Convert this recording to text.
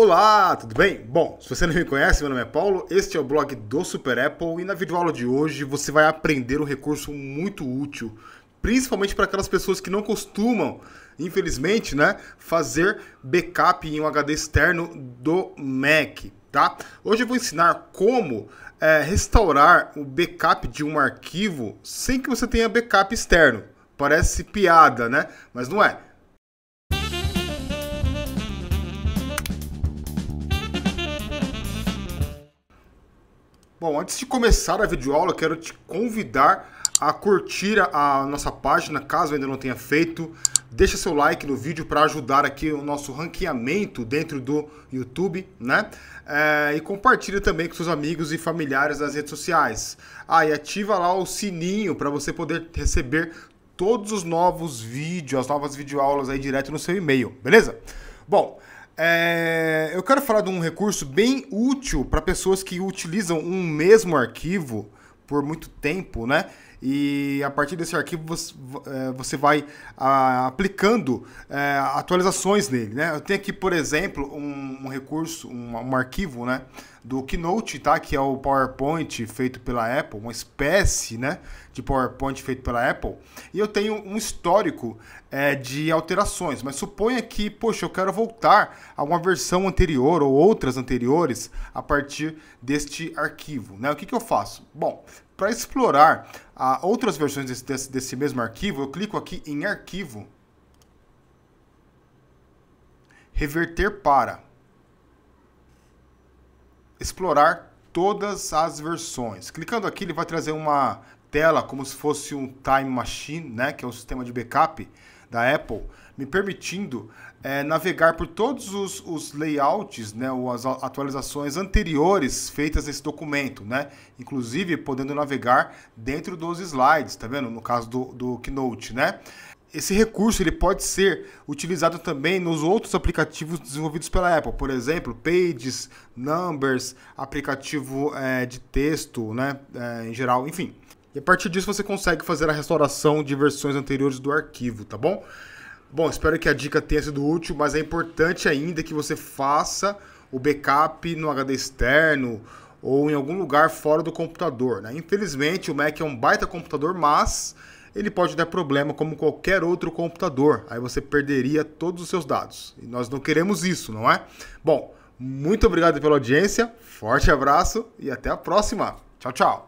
Olá, tudo bem? Bom, se você não me conhece, meu nome é Paulo, este é o blog do Super Apple e na videoaula de hoje você vai aprender um recurso muito útil, principalmente para aquelas pessoas que não costumam, infelizmente, né, fazer backup em um HD externo do Mac, tá? Hoje eu vou ensinar como é, restaurar o backup de um arquivo sem que você tenha backup externo. Parece piada, né? Mas não é. Bom, antes de começar a videoaula, quero te convidar a curtir a nossa página, caso ainda não tenha feito. Deixa seu like no vídeo para ajudar aqui o nosso ranqueamento dentro do YouTube, né? É, e compartilha também com seus amigos e familiares nas redes sociais. Ah, e ativa lá o sininho para você poder receber todos os novos vídeos, as novas videoaulas aí direto no seu e-mail, beleza? Bom, é, eu quero falar de um recurso bem útil para pessoas que utilizam um mesmo arquivo por muito tempo, né? E a partir desse arquivo você, é, você vai aplicando é, atualizações nele. Né? Eu tenho aqui, por exemplo, um, um recurso, um, um, arquivo né, do Keynote, tá? que é o PowerPoint feito pela Apple, uma espécie né, de PowerPoint feito pela Apple. E eu tenho um histórico é, de alterações. Mas suponha que, poxa, eu quero voltar a uma versão anterior ou outras anteriores a partir deste arquivo. Né? O que, que eu faço? Bom, para explorar ah, outras versões desse, desse, desse mesmo arquivo, eu clico aqui em Arquivo, Reverter para Explorar todas as versões. Clicando aqui, ele vai trazer uma tela como se fosse um Time Machine, né, que é um sistema de backup da Apple, me permitindo é, navegar por todos os, os layouts, né, ou as atualizações anteriores feitas nesse documento, né? Inclusive podendo navegar dentro dos slides, tá vendo? No caso do, do Keynote, né? Esse recurso ele pode ser utilizado também nos outros aplicativos desenvolvidos pela Apple, por exemplo, Pages, Numbers, aplicativo é, de texto, né, é, em geral, enfim. E a partir disso você consegue fazer a restauração de versões anteriores do arquivo, tá bom? Bom, espero que a dica tenha sido útil, mas é importante ainda que você faça o backup no HD externo ou em algum lugar fora do computador. Né? Infelizmente, o Mac é um baita computador, mas ele pode dar problema como qualquer outro computador. Aí você perderia todos os seus dados. E nós não queremos isso, não é? Bom, muito obrigado pela audiência, forte abraço e até a próxima. Tchau, tchau.